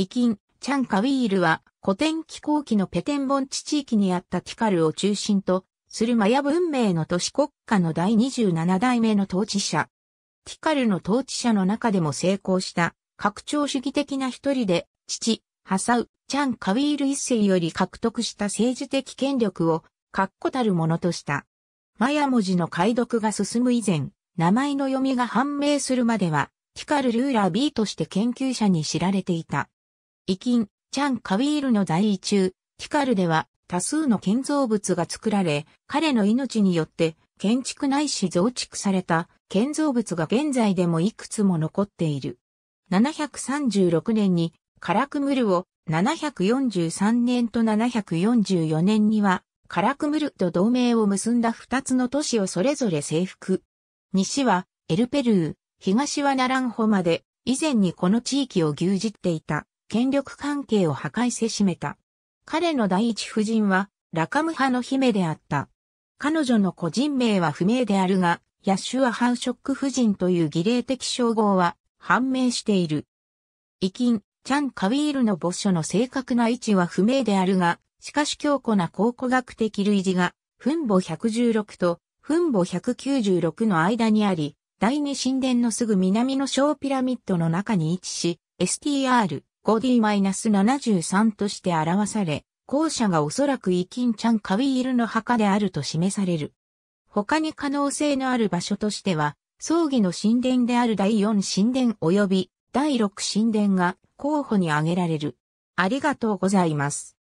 イキン、チャンカウィールは古典気候期のペテン盆地地域にあったティカルを中心とするマヤ文明の都市国家の第27代目の統治者。ティカルの統治者の中でも成功した拡張主義的な一人で父、ハサウ、チャンカウィール一世より獲得した政治的権力を確固たるものとした。マヤ文字の解読が進む以前、名前の読みが判明するまでは、ティカル・ルーラー B として研究者に知られていた。イキン、チャン・カウィールの在位中、ティカルでは多数の建造物が作られ、彼の命によって建築ないし増築された建造物が現在でもいくつも残っている。736年にカラクムルを743年と744年にはカラクムルと同盟を結んだ二つの都市をそれぞれ征服。西はエルペルー、東はナランホまで以前にこの地域を牛耳っていた権力関係を破壊せしめた。彼の第一夫人は、ラカム派の姫であった。彼女の個人名は不明であるが、ヤッシュア・ハンショック夫人という儀礼的称号は判明している。遺近、チャン・カウィールの墓所の正確な位置は不明であるが、しかし強固な考古学的類似が、墳墓116と墳墓196の間にあり、第二神殿のすぐ南の小ピラミッドの中に位置し、STR 5D-73 として表され、後者がおそらくイキンチャンカウィールの墓であると示される。他に可能性のある場所としては、葬儀の神殿である第4神殿及び第6神殿が候補に挙げられる。ありがとうございます。